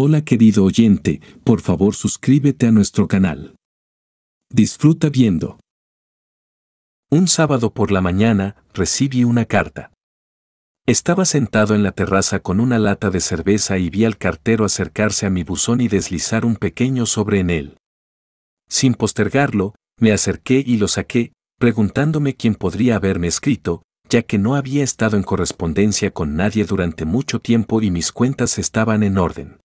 Hola querido oyente, por favor suscríbete a nuestro canal. Disfruta viendo. Un sábado por la mañana recibí una carta. Estaba sentado en la terraza con una lata de cerveza y vi al cartero acercarse a mi buzón y deslizar un pequeño sobre en él. Sin postergarlo, me acerqué y lo saqué, preguntándome quién podría haberme escrito, ya que no había estado en correspondencia con nadie durante mucho tiempo y mis cuentas estaban en orden.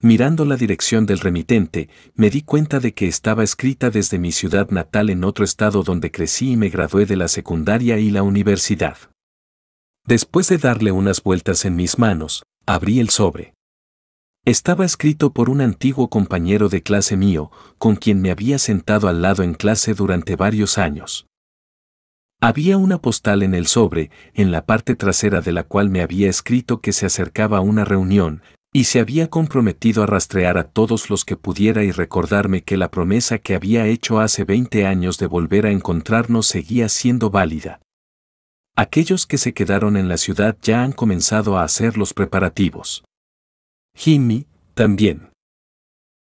Mirando la dirección del remitente, me di cuenta de que estaba escrita desde mi ciudad natal en otro estado donde crecí y me gradué de la secundaria y la universidad. Después de darle unas vueltas en mis manos, abrí el sobre. Estaba escrito por un antiguo compañero de clase mío, con quien me había sentado al lado en clase durante varios años. Había una postal en el sobre, en la parte trasera de la cual me había escrito que se acercaba a una reunión, y se había comprometido a rastrear a todos los que pudiera y recordarme que la promesa que había hecho hace 20 años de volver a encontrarnos seguía siendo válida. Aquellos que se quedaron en la ciudad ya han comenzado a hacer los preparativos. Jimmy, también.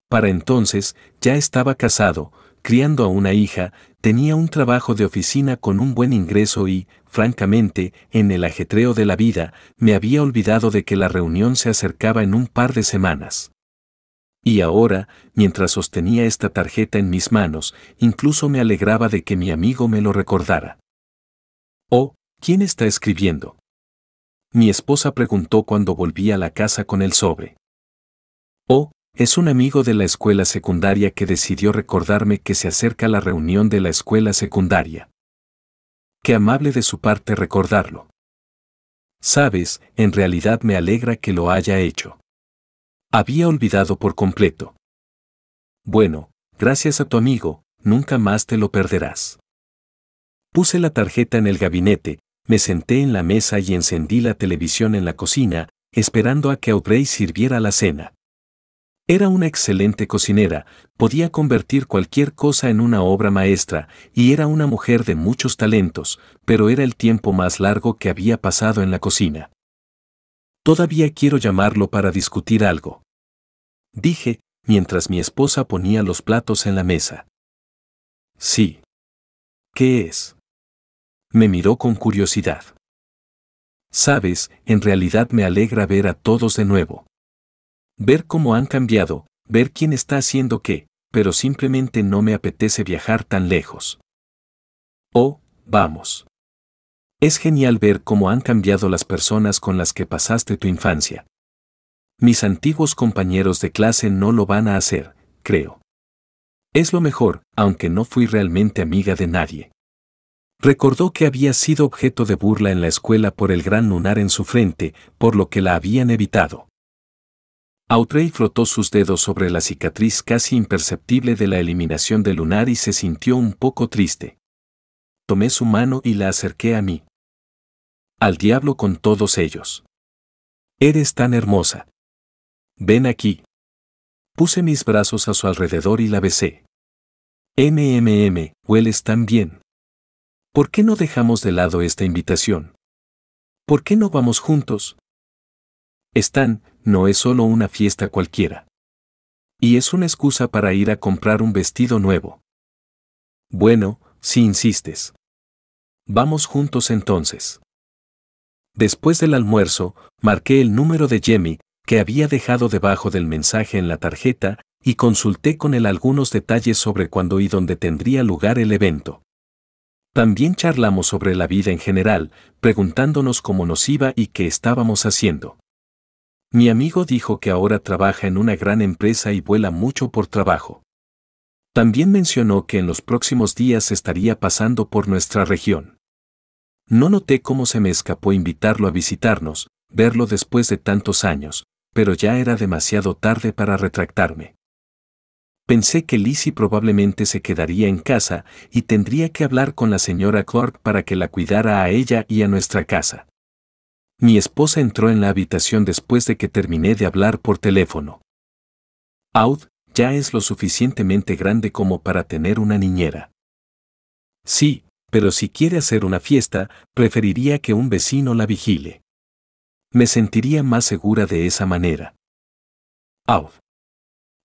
Para entonces, ya estaba casado, criando a una hija, tenía un trabajo de oficina con un buen ingreso y, Francamente, en el ajetreo de la vida, me había olvidado de que la reunión se acercaba en un par de semanas. Y ahora, mientras sostenía esta tarjeta en mis manos, incluso me alegraba de que mi amigo me lo recordara. Oh, ¿quién está escribiendo? Mi esposa preguntó cuando volví a la casa con el sobre. Oh, es un amigo de la escuela secundaria que decidió recordarme que se acerca la reunión de la escuela secundaria. Qué amable de su parte recordarlo. Sabes, en realidad me alegra que lo haya hecho. Había olvidado por completo. Bueno, gracias a tu amigo, nunca más te lo perderás. Puse la tarjeta en el gabinete, me senté en la mesa y encendí la televisión en la cocina, esperando a que Audrey sirviera la cena. Era una excelente cocinera, podía convertir cualquier cosa en una obra maestra, y era una mujer de muchos talentos, pero era el tiempo más largo que había pasado en la cocina. Todavía quiero llamarlo para discutir algo. Dije, mientras mi esposa ponía los platos en la mesa. Sí. ¿Qué es? Me miró con curiosidad. Sabes, en realidad me alegra ver a todos de nuevo ver cómo han cambiado, ver quién está haciendo qué, pero simplemente no me apetece viajar tan lejos. Oh, vamos. Es genial ver cómo han cambiado las personas con las que pasaste tu infancia. Mis antiguos compañeros de clase no lo van a hacer, creo. Es lo mejor, aunque no fui realmente amiga de nadie. Recordó que había sido objeto de burla en la escuela por el gran lunar en su frente, por lo que la habían evitado. Autrey frotó sus dedos sobre la cicatriz casi imperceptible de la eliminación del lunar y se sintió un poco triste. Tomé su mano y la acerqué a mí. Al diablo con todos ellos. Eres tan hermosa. Ven aquí. Puse mis brazos a su alrededor y la besé. MMM, hueles tan bien. ¿Por qué no dejamos de lado esta invitación? ¿Por qué no vamos juntos? Están no es solo una fiesta cualquiera. Y es una excusa para ir a comprar un vestido nuevo. Bueno, si insistes. Vamos juntos entonces. Después del almuerzo, marqué el número de Jemmy, que había dejado debajo del mensaje en la tarjeta, y consulté con él algunos detalles sobre cuándo y dónde tendría lugar el evento. También charlamos sobre la vida en general, preguntándonos cómo nos iba y qué estábamos haciendo. Mi amigo dijo que ahora trabaja en una gran empresa y vuela mucho por trabajo. También mencionó que en los próximos días estaría pasando por nuestra región. No noté cómo se me escapó invitarlo a visitarnos, verlo después de tantos años, pero ya era demasiado tarde para retractarme. Pensé que Lizzie probablemente se quedaría en casa y tendría que hablar con la señora Clark para que la cuidara a ella y a nuestra casa. Mi esposa entró en la habitación después de que terminé de hablar por teléfono. Aud ya es lo suficientemente grande como para tener una niñera. Sí, pero si quiere hacer una fiesta, preferiría que un vecino la vigile. Me sentiría más segura de esa manera. Aud.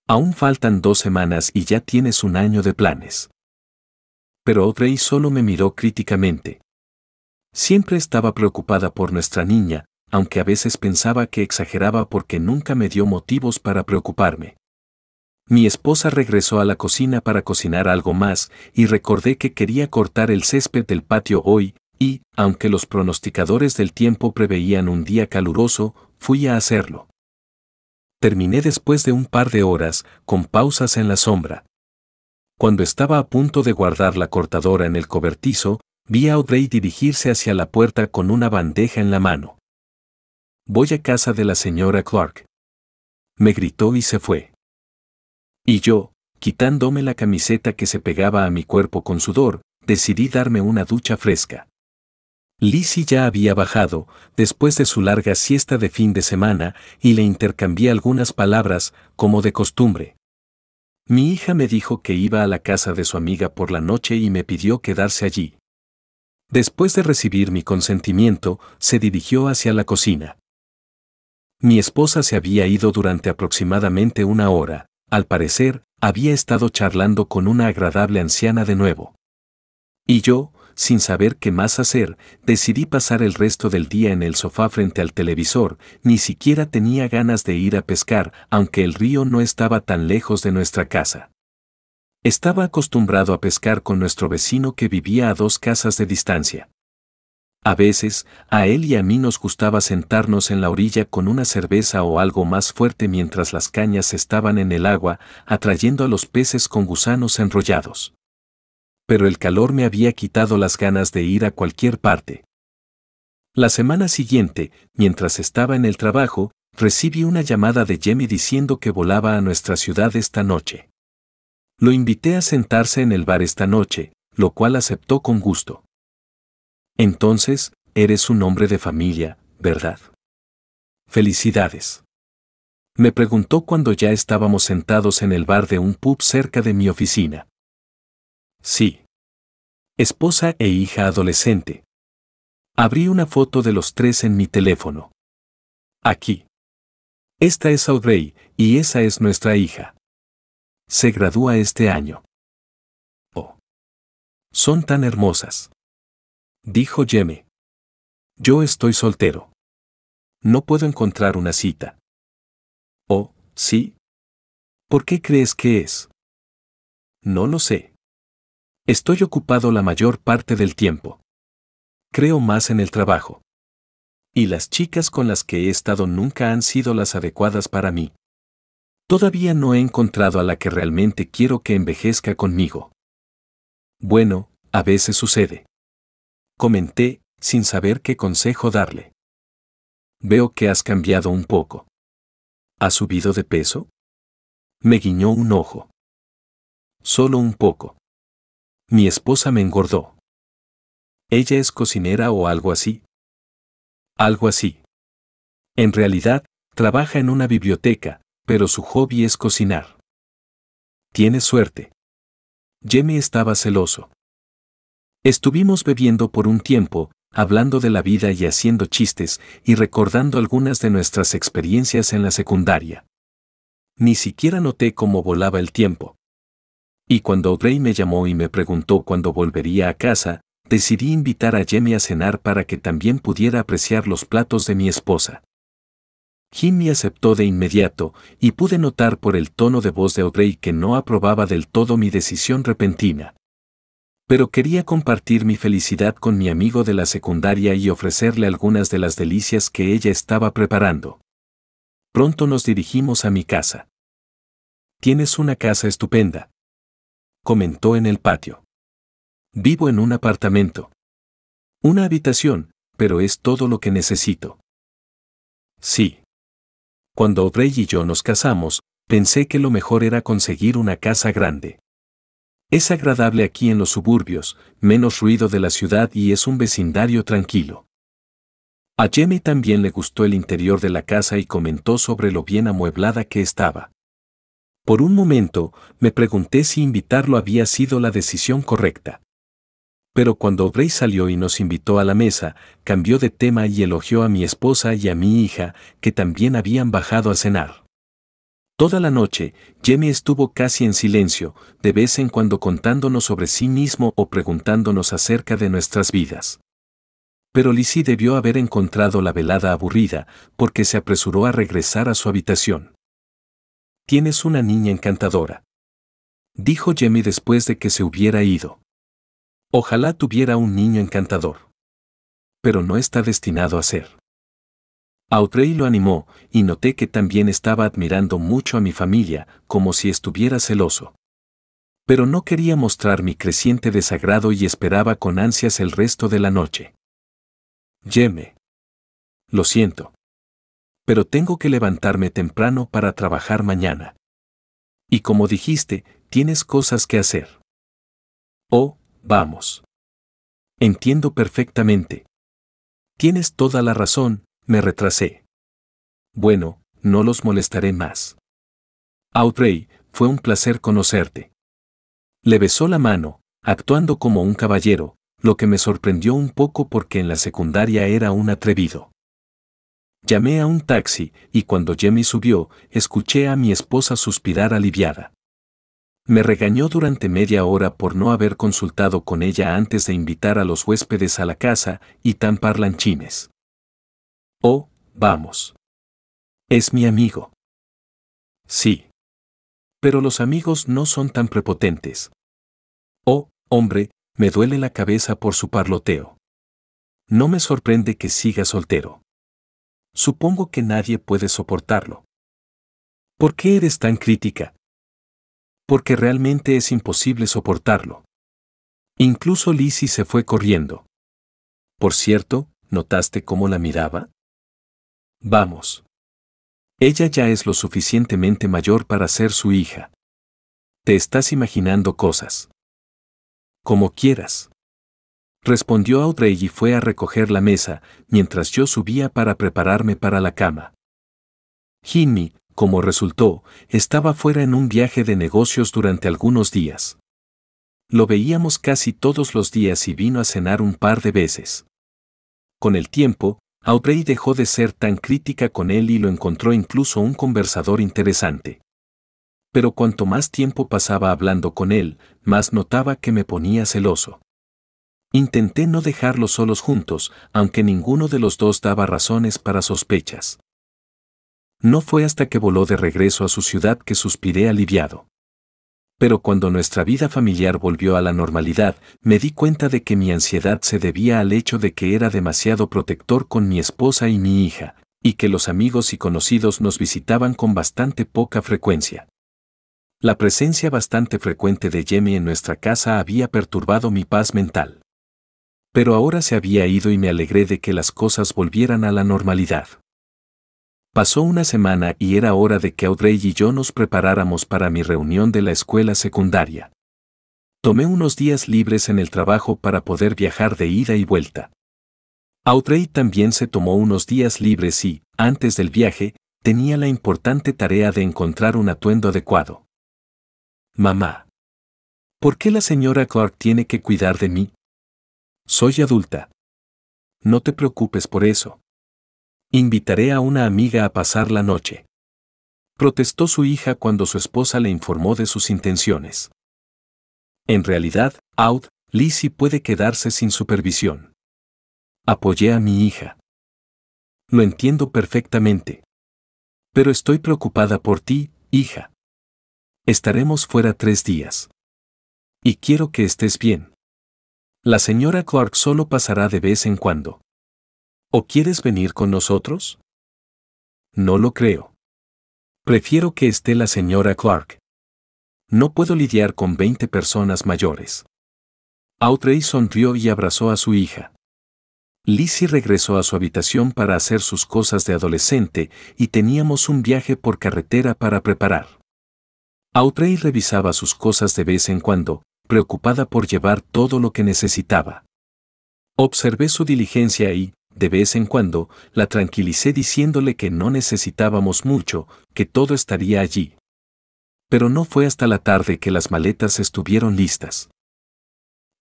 Aún faltan dos semanas y ya tienes un año de planes. Pero Audrey solo me miró críticamente. Siempre estaba preocupada por nuestra niña, aunque a veces pensaba que exageraba porque nunca me dio motivos para preocuparme. Mi esposa regresó a la cocina para cocinar algo más y recordé que quería cortar el césped del patio hoy, y, aunque los pronosticadores del tiempo preveían un día caluroso, fui a hacerlo. Terminé después de un par de horas, con pausas en la sombra. Cuando estaba a punto de guardar la cortadora en el cobertizo, Vi a Audrey dirigirse hacia la puerta con una bandeja en la mano. Voy a casa de la señora Clark. Me gritó y se fue. Y yo, quitándome la camiseta que se pegaba a mi cuerpo con sudor, decidí darme una ducha fresca. Lizzie ya había bajado, después de su larga siesta de fin de semana, y le intercambié algunas palabras, como de costumbre. Mi hija me dijo que iba a la casa de su amiga por la noche y me pidió quedarse allí. Después de recibir mi consentimiento, se dirigió hacia la cocina. Mi esposa se había ido durante aproximadamente una hora. Al parecer, había estado charlando con una agradable anciana de nuevo. Y yo, sin saber qué más hacer, decidí pasar el resto del día en el sofá frente al televisor, ni siquiera tenía ganas de ir a pescar, aunque el río no estaba tan lejos de nuestra casa. Estaba acostumbrado a pescar con nuestro vecino que vivía a dos casas de distancia. A veces, a él y a mí nos gustaba sentarnos en la orilla con una cerveza o algo más fuerte mientras las cañas estaban en el agua, atrayendo a los peces con gusanos enrollados. Pero el calor me había quitado las ganas de ir a cualquier parte. La semana siguiente, mientras estaba en el trabajo, recibí una llamada de Jemmy diciendo que volaba a nuestra ciudad esta noche. Lo invité a sentarse en el bar esta noche, lo cual aceptó con gusto. Entonces, eres un hombre de familia, ¿verdad? Felicidades. Me preguntó cuando ya estábamos sentados en el bar de un pub cerca de mi oficina. Sí. Esposa e hija adolescente. Abrí una foto de los tres en mi teléfono. Aquí. Esta es Audrey, y esa es nuestra hija. Se gradúa este año. Oh. Son tan hermosas. Dijo Yeme. Yo estoy soltero. No puedo encontrar una cita. Oh, sí. ¿Por qué crees que es? No lo sé. Estoy ocupado la mayor parte del tiempo. Creo más en el trabajo. Y las chicas con las que he estado nunca han sido las adecuadas para mí. Todavía no he encontrado a la que realmente quiero que envejezca conmigo. Bueno, a veces sucede. Comenté, sin saber qué consejo darle. Veo que has cambiado un poco. ¿Has subido de peso? Me guiñó un ojo. Solo un poco. Mi esposa me engordó. Ella es cocinera o algo así. Algo así. En realidad, trabaja en una biblioteca, pero su hobby es cocinar. Tienes suerte. Jemmy estaba celoso. Estuvimos bebiendo por un tiempo, hablando de la vida y haciendo chistes y recordando algunas de nuestras experiencias en la secundaria. Ni siquiera noté cómo volaba el tiempo. Y cuando Audrey me llamó y me preguntó cuándo volvería a casa, decidí invitar a Jemmy a cenar para que también pudiera apreciar los platos de mi esposa. Jimmy aceptó de inmediato, y pude notar por el tono de voz de Audrey que no aprobaba del todo mi decisión repentina. Pero quería compartir mi felicidad con mi amigo de la secundaria y ofrecerle algunas de las delicias que ella estaba preparando. Pronto nos dirigimos a mi casa. Tienes una casa estupenda. Comentó en el patio. Vivo en un apartamento. Una habitación, pero es todo lo que necesito. Sí. Cuando Audrey y yo nos casamos, pensé que lo mejor era conseguir una casa grande. Es agradable aquí en los suburbios, menos ruido de la ciudad y es un vecindario tranquilo. A Jemmy también le gustó el interior de la casa y comentó sobre lo bien amueblada que estaba. Por un momento, me pregunté si invitarlo había sido la decisión correcta. Pero cuando Bray salió y nos invitó a la mesa, cambió de tema y elogió a mi esposa y a mi hija, que también habían bajado a cenar. Toda la noche, Jemmy estuvo casi en silencio, de vez en cuando contándonos sobre sí mismo o preguntándonos acerca de nuestras vidas. Pero Lizzie debió haber encontrado la velada aburrida, porque se apresuró a regresar a su habitación. Tienes una niña encantadora. Dijo Jemmy después de que se hubiera ido. Ojalá tuviera un niño encantador. Pero no está destinado a ser. Audrey lo animó, y noté que también estaba admirando mucho a mi familia, como si estuviera celoso. Pero no quería mostrar mi creciente desagrado y esperaba con ansias el resto de la noche. Yeme. Lo siento. Pero tengo que levantarme temprano para trabajar mañana. Y como dijiste, tienes cosas que hacer. Oh, Vamos. Entiendo perfectamente. Tienes toda la razón, me retrasé. Bueno, no los molestaré más. Outrey, fue un placer conocerte. Le besó la mano, actuando como un caballero, lo que me sorprendió un poco porque en la secundaria era un atrevido. Llamé a un taxi y cuando Jemmy subió, escuché a mi esposa suspirar aliviada. Me regañó durante media hora por no haber consultado con ella antes de invitar a los huéspedes a la casa y tan parlanchines. Oh, vamos. Es mi amigo. Sí. Pero los amigos no son tan prepotentes. Oh, hombre, me duele la cabeza por su parloteo. No me sorprende que siga soltero. Supongo que nadie puede soportarlo. ¿Por qué eres tan crítica, porque realmente es imposible soportarlo. Incluso Lizzie se fue corriendo. Por cierto, ¿notaste cómo la miraba? Vamos. Ella ya es lo suficientemente mayor para ser su hija. Te estás imaginando cosas. Como quieras. Respondió Audrey y fue a recoger la mesa, mientras yo subía para prepararme para la cama. Jimmy, como resultó, estaba fuera en un viaje de negocios durante algunos días. Lo veíamos casi todos los días y vino a cenar un par de veces. Con el tiempo, Audrey dejó de ser tan crítica con él y lo encontró incluso un conversador interesante. Pero cuanto más tiempo pasaba hablando con él, más notaba que me ponía celoso. Intenté no dejarlos solos juntos, aunque ninguno de los dos daba razones para sospechas. No fue hasta que voló de regreso a su ciudad que suspiré aliviado. Pero cuando nuestra vida familiar volvió a la normalidad, me di cuenta de que mi ansiedad se debía al hecho de que era demasiado protector con mi esposa y mi hija, y que los amigos y conocidos nos visitaban con bastante poca frecuencia. La presencia bastante frecuente de Jemmy en nuestra casa había perturbado mi paz mental. Pero ahora se había ido y me alegré de que las cosas volvieran a la normalidad. Pasó una semana y era hora de que Audrey y yo nos preparáramos para mi reunión de la escuela secundaria. Tomé unos días libres en el trabajo para poder viajar de ida y vuelta. Audrey también se tomó unos días libres y, antes del viaje, tenía la importante tarea de encontrar un atuendo adecuado. Mamá. ¿Por qué la señora Clark tiene que cuidar de mí? Soy adulta. No te preocupes por eso. Invitaré a una amiga a pasar la noche. Protestó su hija cuando su esposa le informó de sus intenciones. En realidad, Out, Lizzie puede quedarse sin supervisión. Apoyé a mi hija. Lo entiendo perfectamente. Pero estoy preocupada por ti, hija. Estaremos fuera tres días. Y quiero que estés bien. La señora Clark solo pasará de vez en cuando. ¿O quieres venir con nosotros? No lo creo. Prefiero que esté la señora Clark. No puedo lidiar con 20 personas mayores. Audrey sonrió y abrazó a su hija. Lizzie regresó a su habitación para hacer sus cosas de adolescente y teníamos un viaje por carretera para preparar. Autrey revisaba sus cosas de vez en cuando, preocupada por llevar todo lo que necesitaba. Observé su diligencia y, de vez en cuando, la tranquilicé diciéndole que no necesitábamos mucho, que todo estaría allí. Pero no fue hasta la tarde que las maletas estuvieron listas.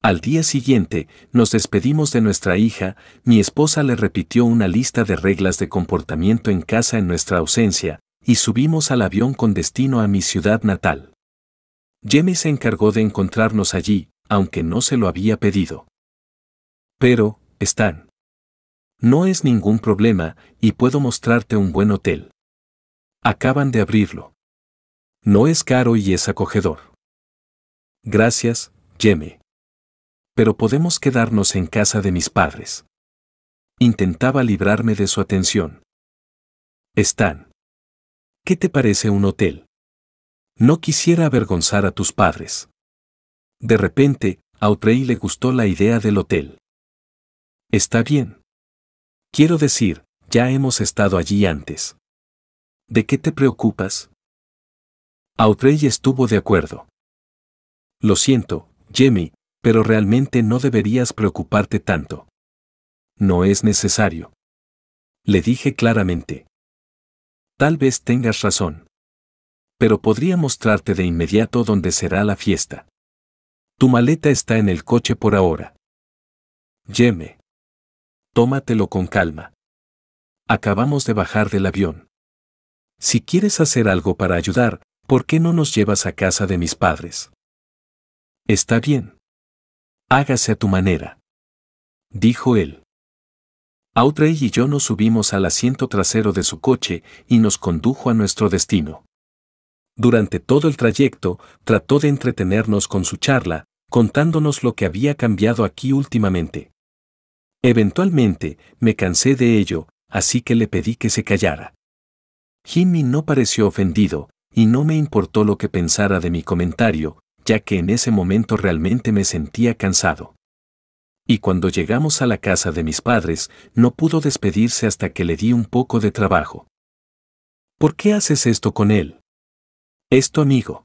Al día siguiente, nos despedimos de nuestra hija, mi esposa le repitió una lista de reglas de comportamiento en casa en nuestra ausencia, y subimos al avión con destino a mi ciudad natal. Jemmy se encargó de encontrarnos allí, aunque no se lo había pedido. Pero, están. No es ningún problema, y puedo mostrarte un buen hotel. Acaban de abrirlo. No es caro y es acogedor. Gracias, Yeme. Pero podemos quedarnos en casa de mis padres. Intentaba librarme de su atención. Están. ¿Qué te parece un hotel? No quisiera avergonzar a tus padres. De repente, a Audrey le gustó la idea del hotel. Está bien. Quiero decir, ya hemos estado allí antes. ¿De qué te preocupas? Autrey estuvo de acuerdo. Lo siento, Jimmy, pero realmente no deberías preocuparte tanto. No es necesario. Le dije claramente. Tal vez tengas razón. Pero podría mostrarte de inmediato dónde será la fiesta. Tu maleta está en el coche por ahora. Jimmy tómatelo con calma. Acabamos de bajar del avión. Si quieres hacer algo para ayudar, ¿por qué no nos llevas a casa de mis padres? Está bien. Hágase a tu manera. Dijo él. Outrey y yo nos subimos al asiento trasero de su coche y nos condujo a nuestro destino. Durante todo el trayecto, trató de entretenernos con su charla, contándonos lo que había cambiado aquí últimamente. Eventualmente, me cansé de ello, así que le pedí que se callara. Jimmy no pareció ofendido, y no me importó lo que pensara de mi comentario, ya que en ese momento realmente me sentía cansado. Y cuando llegamos a la casa de mis padres, no pudo despedirse hasta que le di un poco de trabajo. ¿Por qué haces esto con él? Es tu amigo.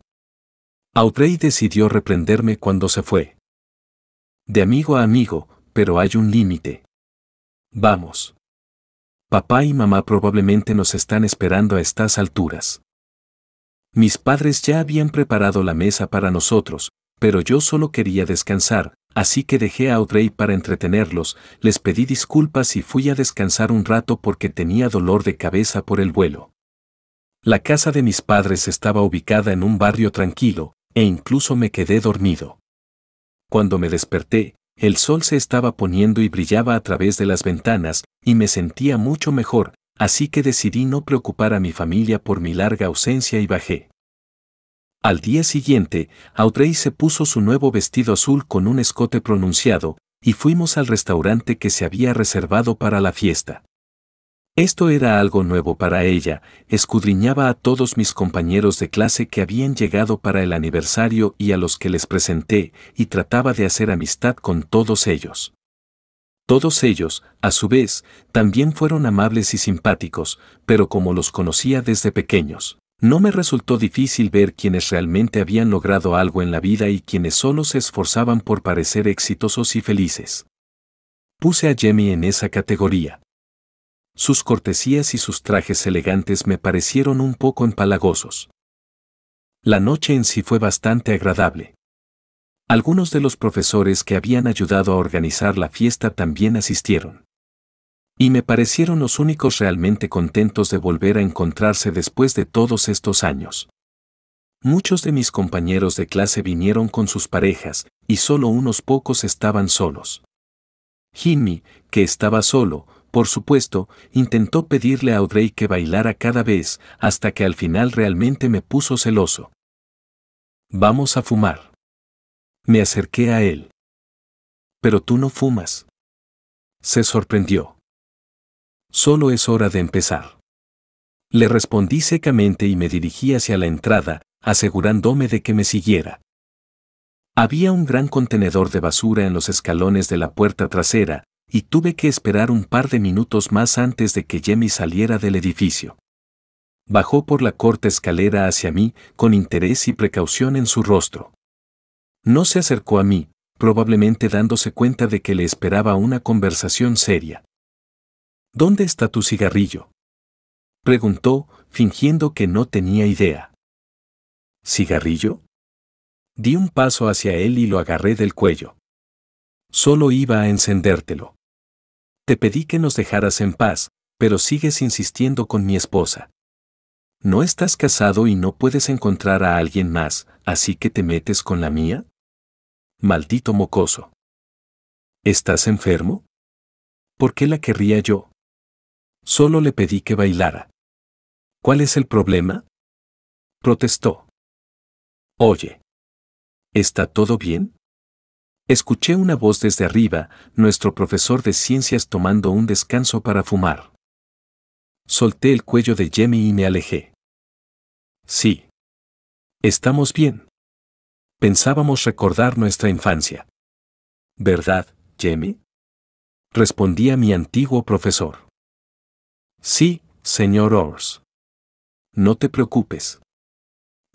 Audrey decidió reprenderme cuando se fue. De amigo a amigo, pero hay un límite. Vamos. Papá y mamá probablemente nos están esperando a estas alturas. Mis padres ya habían preparado la mesa para nosotros, pero yo solo quería descansar, así que dejé a Audrey para entretenerlos, les pedí disculpas y fui a descansar un rato porque tenía dolor de cabeza por el vuelo. La casa de mis padres estaba ubicada en un barrio tranquilo, e incluso me quedé dormido. Cuando me desperté, el sol se estaba poniendo y brillaba a través de las ventanas, y me sentía mucho mejor, así que decidí no preocupar a mi familia por mi larga ausencia y bajé. Al día siguiente, Audrey se puso su nuevo vestido azul con un escote pronunciado, y fuimos al restaurante que se había reservado para la fiesta. Esto era algo nuevo para ella, escudriñaba a todos mis compañeros de clase que habían llegado para el aniversario y a los que les presenté, y trataba de hacer amistad con todos ellos. Todos ellos, a su vez, también fueron amables y simpáticos, pero como los conocía desde pequeños, no me resultó difícil ver quienes realmente habían logrado algo en la vida y quienes solo se esforzaban por parecer exitosos y felices. Puse a Jamie en esa categoría. Sus cortesías y sus trajes elegantes me parecieron un poco empalagosos. La noche en sí fue bastante agradable. Algunos de los profesores que habían ayudado a organizar la fiesta también asistieron. Y me parecieron los únicos realmente contentos de volver a encontrarse después de todos estos años. Muchos de mis compañeros de clase vinieron con sus parejas, y solo unos pocos estaban solos. Jimmy, que estaba solo, por supuesto, intentó pedirle a Audrey que bailara cada vez, hasta que al final realmente me puso celoso. Vamos a fumar. Me acerqué a él. Pero tú no fumas. Se sorprendió. Solo es hora de empezar. Le respondí secamente y me dirigí hacia la entrada, asegurándome de que me siguiera. Había un gran contenedor de basura en los escalones de la puerta trasera, y tuve que esperar un par de minutos más antes de que Jemmy saliera del edificio. Bajó por la corta escalera hacia mí, con interés y precaución en su rostro. No se acercó a mí, probablemente dándose cuenta de que le esperaba una conversación seria. ¿Dónde está tu cigarrillo? preguntó, fingiendo que no tenía idea. ¿Cigarrillo? Di un paso hacia él y lo agarré del cuello. Solo iba a encendértelo. Te pedí que nos dejaras en paz, pero sigues insistiendo con mi esposa. ¿No estás casado y no puedes encontrar a alguien más, así que te metes con la mía? Maldito mocoso. ¿Estás enfermo? ¿Por qué la querría yo? Solo le pedí que bailara. ¿Cuál es el problema? Protestó. Oye. ¿Está todo bien? Escuché una voz desde arriba, nuestro profesor de ciencias tomando un descanso para fumar. Solté el cuello de Jemmy y me alejé. Sí. Estamos bien. Pensábamos recordar nuestra infancia. ¿Verdad, Jamie? Respondía mi antiguo profesor. Sí, señor Ors. No te preocupes.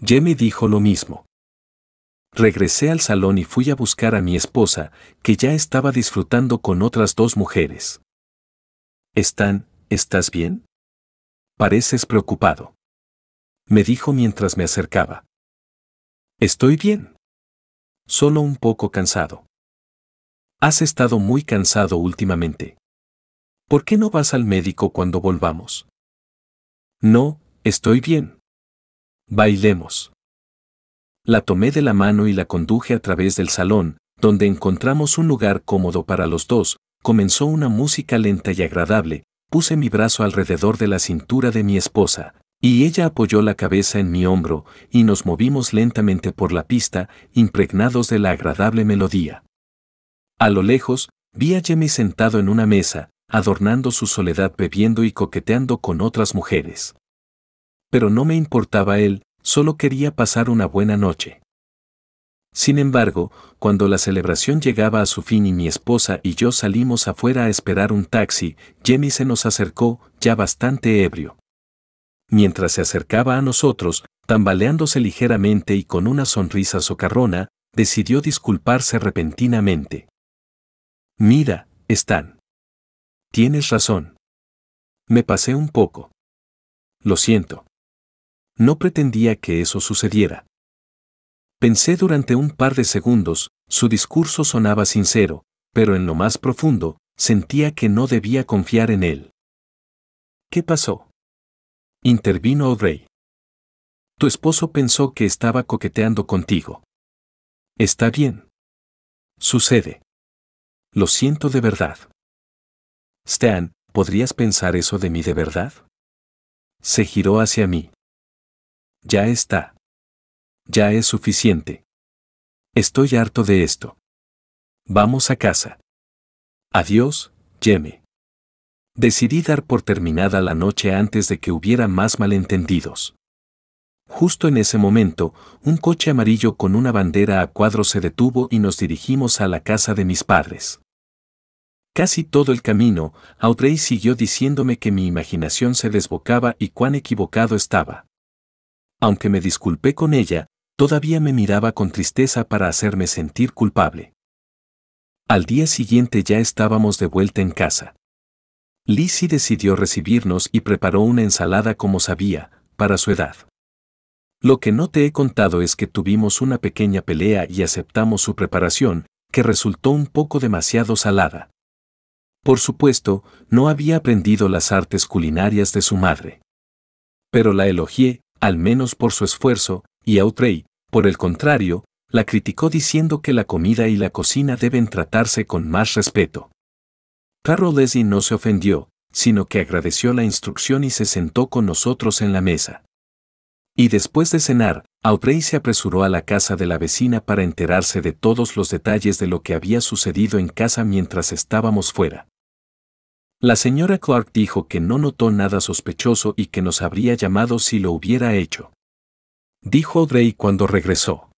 Jemmy dijo lo mismo. Regresé al salón y fui a buscar a mi esposa, que ya estaba disfrutando con otras dos mujeres. Están, ¿estás bien? Pareces preocupado. Me dijo mientras me acercaba. Estoy bien. Solo un poco cansado. Has estado muy cansado últimamente. ¿Por qué no vas al médico cuando volvamos? No, estoy bien. Bailemos. La tomé de la mano y la conduje a través del salón, donde encontramos un lugar cómodo para los dos, comenzó una música lenta y agradable, puse mi brazo alrededor de la cintura de mi esposa, y ella apoyó la cabeza en mi hombro, y nos movimos lentamente por la pista, impregnados de la agradable melodía. A lo lejos, vi a Jimmy sentado en una mesa, adornando su soledad bebiendo y coqueteando con otras mujeres. Pero no me importaba él, solo quería pasar una buena noche. Sin embargo, cuando la celebración llegaba a su fin y mi esposa y yo salimos afuera a esperar un taxi, Jenny se nos acercó, ya bastante ebrio. Mientras se acercaba a nosotros, tambaleándose ligeramente y con una sonrisa socarrona, decidió disculparse repentinamente. Mira, están. Tienes razón. Me pasé un poco. Lo siento no pretendía que eso sucediera. Pensé durante un par de segundos, su discurso sonaba sincero, pero en lo más profundo, sentía que no debía confiar en él. ¿Qué pasó? Intervino Audrey. Tu esposo pensó que estaba coqueteando contigo. Está bien. Sucede. Lo siento de verdad. Stan, ¿podrías pensar eso de mí de verdad? Se giró hacia mí. Ya está. Ya es suficiente. Estoy harto de esto. Vamos a casa. Adiós, Yeme. Decidí dar por terminada la noche antes de que hubiera más malentendidos. Justo en ese momento, un coche amarillo con una bandera a cuadro se detuvo y nos dirigimos a la casa de mis padres. Casi todo el camino, Audrey siguió diciéndome que mi imaginación se desbocaba y cuán equivocado estaba. Aunque me disculpé con ella, todavía me miraba con tristeza para hacerme sentir culpable. Al día siguiente ya estábamos de vuelta en casa. Lizzie decidió recibirnos y preparó una ensalada como sabía, para su edad. Lo que no te he contado es que tuvimos una pequeña pelea y aceptamos su preparación, que resultó un poco demasiado salada. Por supuesto, no había aprendido las artes culinarias de su madre. Pero la elogié al menos por su esfuerzo, y Autrey, por el contrario, la criticó diciendo que la comida y la cocina deben tratarse con más respeto. Carol Leslie no se ofendió, sino que agradeció la instrucción y se sentó con nosotros en la mesa. Y después de cenar, Autrey se apresuró a la casa de la vecina para enterarse de todos los detalles de lo que había sucedido en casa mientras estábamos fuera. La señora Clark dijo que no notó nada sospechoso y que nos habría llamado si lo hubiera hecho. Dijo Audrey cuando regresó.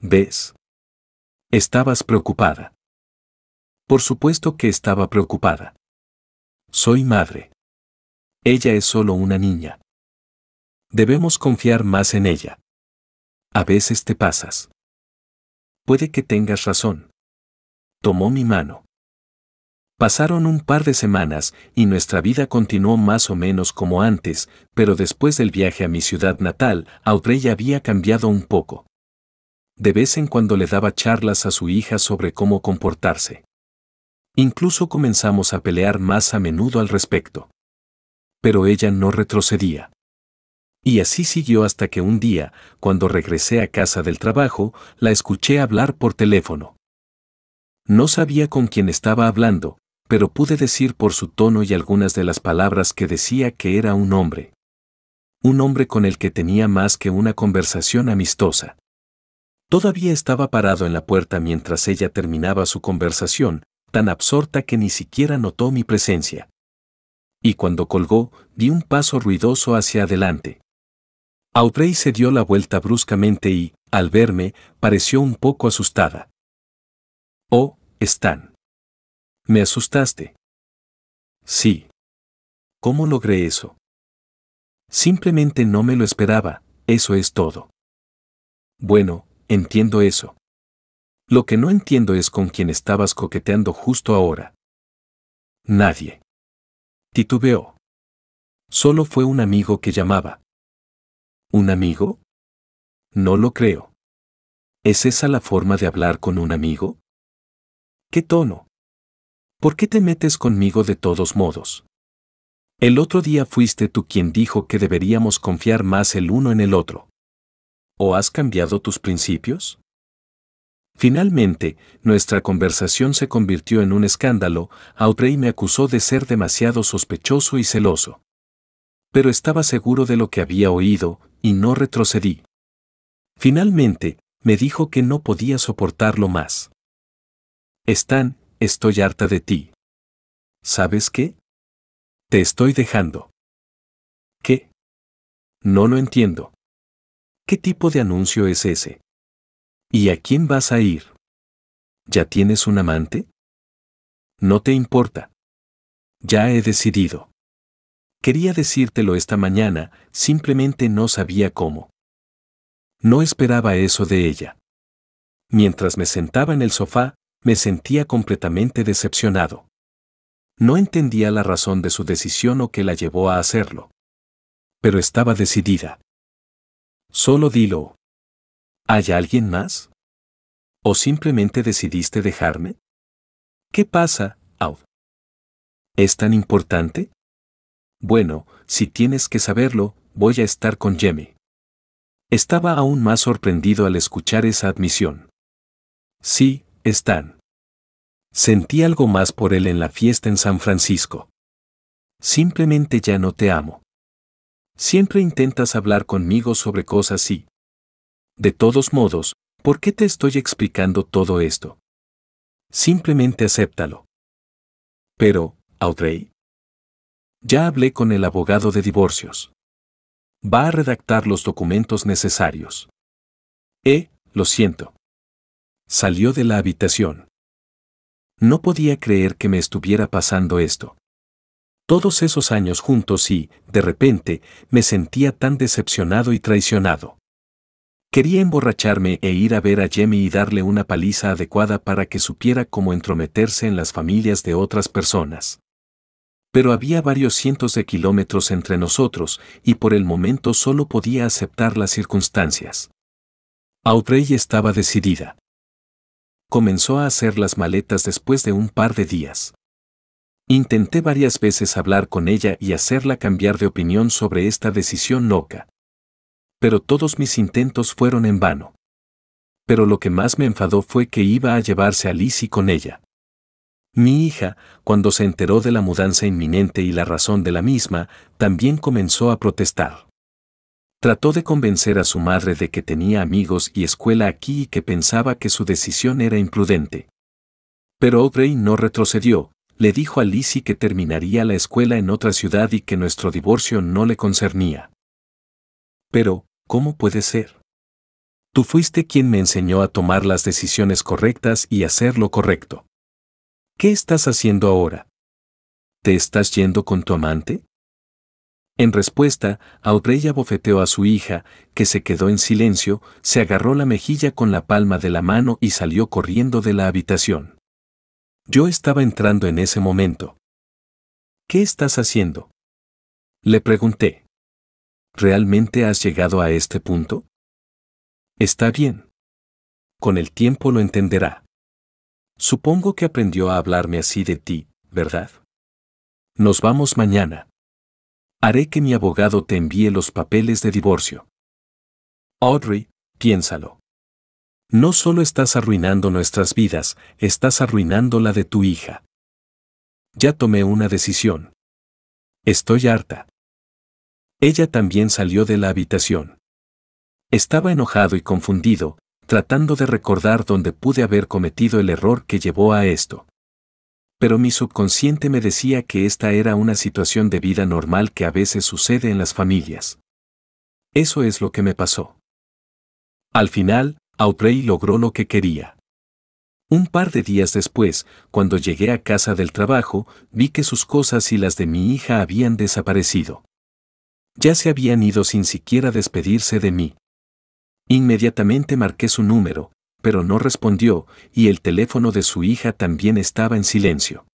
¿Ves? Estabas preocupada. Por supuesto que estaba preocupada. Soy madre. Ella es solo una niña. Debemos confiar más en ella. A veces te pasas. Puede que tengas razón. Tomó mi mano. Pasaron un par de semanas y nuestra vida continuó más o menos como antes, pero después del viaje a mi ciudad natal, Audrey había cambiado un poco. De vez en cuando le daba charlas a su hija sobre cómo comportarse. Incluso comenzamos a pelear más a menudo al respecto. Pero ella no retrocedía. Y así siguió hasta que un día, cuando regresé a casa del trabajo, la escuché hablar por teléfono. No sabía con quién estaba hablando, pero pude decir por su tono y algunas de las palabras que decía que era un hombre. Un hombre con el que tenía más que una conversación amistosa. Todavía estaba parado en la puerta mientras ella terminaba su conversación, tan absorta que ni siquiera notó mi presencia. Y cuando colgó, di un paso ruidoso hacia adelante. Audrey se dio la vuelta bruscamente y, al verme, pareció un poco asustada. Oh, están. Me asustaste. Sí. ¿Cómo logré eso? Simplemente no me lo esperaba, eso es todo. Bueno, entiendo eso. Lo que no entiendo es con quién estabas coqueteando justo ahora. Nadie. Titubeó. Solo fue un amigo que llamaba. ¿Un amigo? No lo creo. ¿Es esa la forma de hablar con un amigo? ¿Qué tono? ¿Por qué te metes conmigo de todos modos? El otro día fuiste tú quien dijo que deberíamos confiar más el uno en el otro. ¿O has cambiado tus principios? Finalmente, nuestra conversación se convirtió en un escándalo, Audrey me acusó de ser demasiado sospechoso y celoso. Pero estaba seguro de lo que había oído, y no retrocedí. Finalmente, me dijo que no podía soportarlo más. ¿Están? estoy harta de ti. ¿Sabes qué? Te estoy dejando. ¿Qué? No lo entiendo. ¿Qué tipo de anuncio es ese? ¿Y a quién vas a ir? ¿Ya tienes un amante? No te importa. Ya he decidido. Quería decírtelo esta mañana, simplemente no sabía cómo. No esperaba eso de ella. Mientras me sentaba en el sofá, me sentía completamente decepcionado. No entendía la razón de su decisión o qué la llevó a hacerlo. Pero estaba decidida. Solo dilo. ¿Hay alguien más? ¿O simplemente decidiste dejarme? ¿Qué pasa, Aud? ¿Es tan importante? Bueno, si tienes que saberlo, voy a estar con Jemmy. Estaba aún más sorprendido al escuchar esa admisión. Sí, están. Sentí algo más por él en la fiesta en San Francisco. Simplemente ya no te amo. Siempre intentas hablar conmigo sobre cosas así. De todos modos, ¿por qué te estoy explicando todo esto? Simplemente acéptalo. Pero, Audrey. Ya hablé con el abogado de divorcios. Va a redactar los documentos necesarios. Eh, lo siento. Salió de la habitación. No podía creer que me estuviera pasando esto. Todos esos años juntos y, de repente, me sentía tan decepcionado y traicionado. Quería emborracharme e ir a ver a Jemmy y darle una paliza adecuada para que supiera cómo entrometerse en las familias de otras personas. Pero había varios cientos de kilómetros entre nosotros y por el momento solo podía aceptar las circunstancias. Audrey estaba decidida comenzó a hacer las maletas después de un par de días. Intenté varias veces hablar con ella y hacerla cambiar de opinión sobre esta decisión loca. Pero todos mis intentos fueron en vano. Pero lo que más me enfadó fue que iba a llevarse a Lisi con ella. Mi hija, cuando se enteró de la mudanza inminente y la razón de la misma, también comenzó a protestar. Trató de convencer a su madre de que tenía amigos y escuela aquí y que pensaba que su decisión era imprudente. Pero Audrey no retrocedió, le dijo a Lizzie que terminaría la escuela en otra ciudad y que nuestro divorcio no le concernía. Pero, ¿cómo puede ser? Tú fuiste quien me enseñó a tomar las decisiones correctas y hacer lo correcto. ¿Qué estás haciendo ahora? ¿Te estás yendo con tu amante? En respuesta, Audrey abofeteó a su hija, que se quedó en silencio, se agarró la mejilla con la palma de la mano y salió corriendo de la habitación. Yo estaba entrando en ese momento. ¿Qué estás haciendo? Le pregunté. ¿Realmente has llegado a este punto? Está bien. Con el tiempo lo entenderá. Supongo que aprendió a hablarme así de ti, ¿verdad? Nos vamos mañana. Haré que mi abogado te envíe los papeles de divorcio. Audrey, piénsalo. No solo estás arruinando nuestras vidas, estás arruinando la de tu hija. Ya tomé una decisión. Estoy harta. Ella también salió de la habitación. Estaba enojado y confundido, tratando de recordar dónde pude haber cometido el error que llevó a esto pero mi subconsciente me decía que esta era una situación de vida normal que a veces sucede en las familias. Eso es lo que me pasó. Al final, Audrey logró lo que quería. Un par de días después, cuando llegué a casa del trabajo, vi que sus cosas y las de mi hija habían desaparecido. Ya se habían ido sin siquiera despedirse de mí. Inmediatamente marqué su número, pero no respondió, y el teléfono de su hija también estaba en silencio.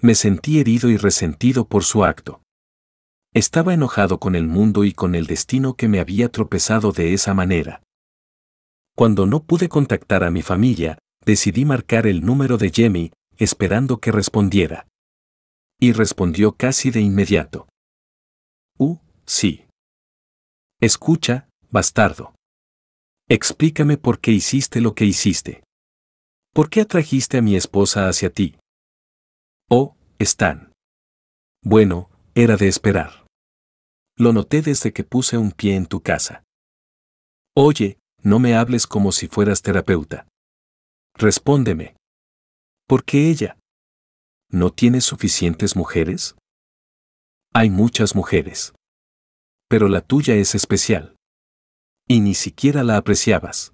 Me sentí herido y resentido por su acto. Estaba enojado con el mundo y con el destino que me había tropezado de esa manera. Cuando no pude contactar a mi familia, decidí marcar el número de Jemmy, esperando que respondiera. Y respondió casi de inmediato. Uh, sí. Escucha, bastardo. Explícame por qué hiciste lo que hiciste. ¿Por qué atrajiste a mi esposa hacia ti? Oh, Stan. Bueno, era de esperar. Lo noté desde que puse un pie en tu casa. Oye, no me hables como si fueras terapeuta. Respóndeme. ¿Por qué ella? ¿No tienes suficientes mujeres? Hay muchas mujeres. Pero la tuya es especial y ni siquiera la apreciabas.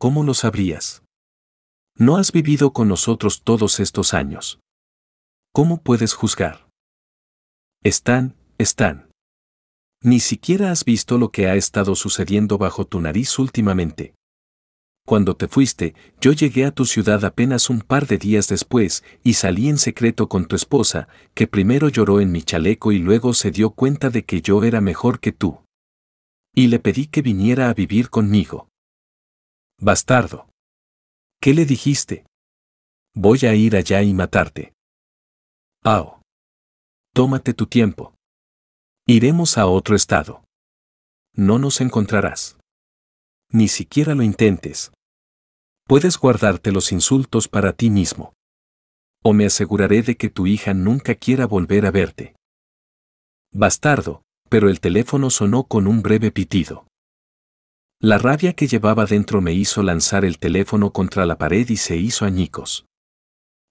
¿Cómo lo sabrías? No has vivido con nosotros todos estos años. ¿Cómo puedes juzgar? Están, están. Ni siquiera has visto lo que ha estado sucediendo bajo tu nariz últimamente. Cuando te fuiste, yo llegué a tu ciudad apenas un par de días después y salí en secreto con tu esposa, que primero lloró en mi chaleco y luego se dio cuenta de que yo era mejor que tú y le pedí que viniera a vivir conmigo. Bastardo. ¿Qué le dijiste? Voy a ir allá y matarte. Ah. Tómate tu tiempo. Iremos a otro estado. No nos encontrarás. Ni siquiera lo intentes. Puedes guardarte los insultos para ti mismo. O me aseguraré de que tu hija nunca quiera volver a verte. Bastardo, pero el teléfono sonó con un breve pitido. La rabia que llevaba dentro me hizo lanzar el teléfono contra la pared y se hizo añicos.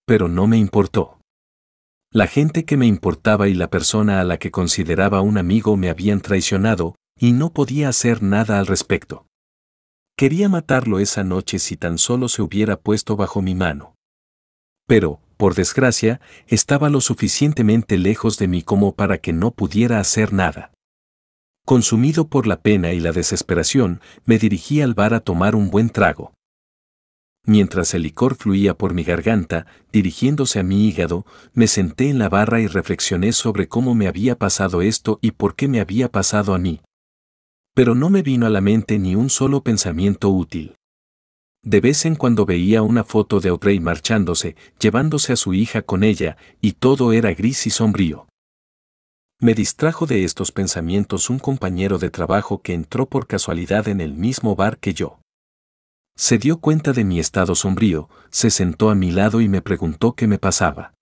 Pero no me importó. La gente que me importaba y la persona a la que consideraba un amigo me habían traicionado, y no podía hacer nada al respecto. Quería matarlo esa noche si tan solo se hubiera puesto bajo mi mano. Pero, por desgracia, estaba lo suficientemente lejos de mí como para que no pudiera hacer nada. Consumido por la pena y la desesperación, me dirigí al bar a tomar un buen trago. Mientras el licor fluía por mi garganta, dirigiéndose a mi hígado, me senté en la barra y reflexioné sobre cómo me había pasado esto y por qué me había pasado a mí. Pero no me vino a la mente ni un solo pensamiento útil. De vez en cuando veía una foto de Audrey marchándose, llevándose a su hija con ella, y todo era gris y sombrío. Me distrajo de estos pensamientos un compañero de trabajo que entró por casualidad en el mismo bar que yo. Se dio cuenta de mi estado sombrío, se sentó a mi lado y me preguntó qué me pasaba.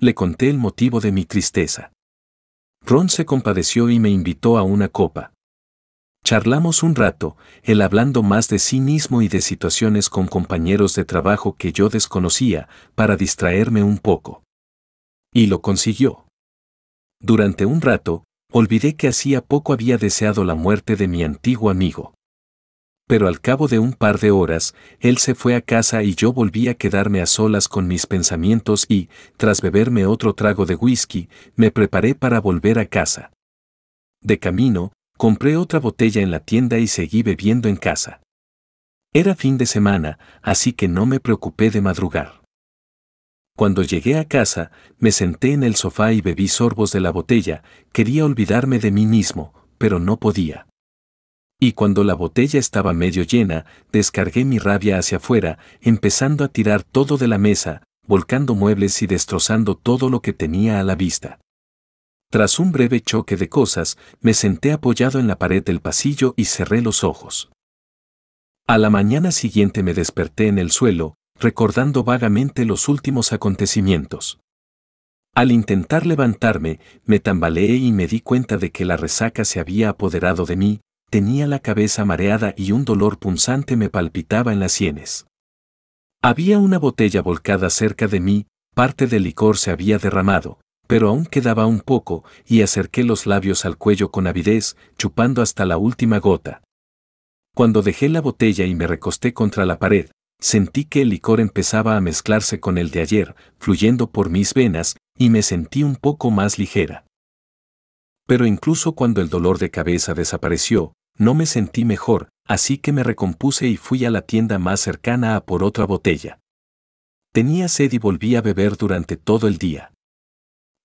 Le conté el motivo de mi tristeza. Ron se compadeció y me invitó a una copa. Charlamos un rato, él hablando más de sí mismo y de situaciones con compañeros de trabajo que yo desconocía, para distraerme un poco. Y lo consiguió. Durante un rato, olvidé que hacía poco había deseado la muerte de mi antiguo amigo. Pero al cabo de un par de horas, él se fue a casa y yo volví a quedarme a solas con mis pensamientos y, tras beberme otro trago de whisky, me preparé para volver a casa. De camino, Compré otra botella en la tienda y seguí bebiendo en casa. Era fin de semana, así que no me preocupé de madrugar. Cuando llegué a casa, me senté en el sofá y bebí sorbos de la botella, quería olvidarme de mí mismo, pero no podía. Y cuando la botella estaba medio llena, descargué mi rabia hacia afuera, empezando a tirar todo de la mesa, volcando muebles y destrozando todo lo que tenía a la vista. Tras un breve choque de cosas, me senté apoyado en la pared del pasillo y cerré los ojos. A la mañana siguiente me desperté en el suelo, recordando vagamente los últimos acontecimientos. Al intentar levantarme, me tambaleé y me di cuenta de que la resaca se había apoderado de mí, tenía la cabeza mareada y un dolor punzante me palpitaba en las sienes. Había una botella volcada cerca de mí, parte del licor se había derramado, pero aún quedaba un poco, y acerqué los labios al cuello con avidez, chupando hasta la última gota. Cuando dejé la botella y me recosté contra la pared, sentí que el licor empezaba a mezclarse con el de ayer, fluyendo por mis venas, y me sentí un poco más ligera. Pero incluso cuando el dolor de cabeza desapareció, no me sentí mejor, así que me recompuse y fui a la tienda más cercana a por otra botella. Tenía sed y volví a beber durante todo el día.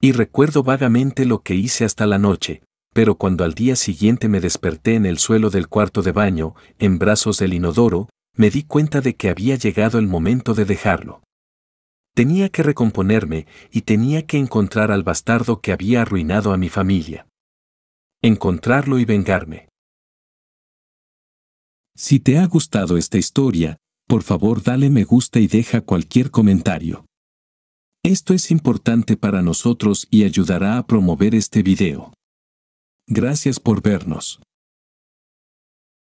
Y recuerdo vagamente lo que hice hasta la noche, pero cuando al día siguiente me desperté en el suelo del cuarto de baño, en brazos del inodoro, me di cuenta de que había llegado el momento de dejarlo. Tenía que recomponerme y tenía que encontrar al bastardo que había arruinado a mi familia. Encontrarlo y vengarme. Si te ha gustado esta historia, por favor dale me gusta y deja cualquier comentario. Esto es importante para nosotros y ayudará a promover este video. Gracias por vernos.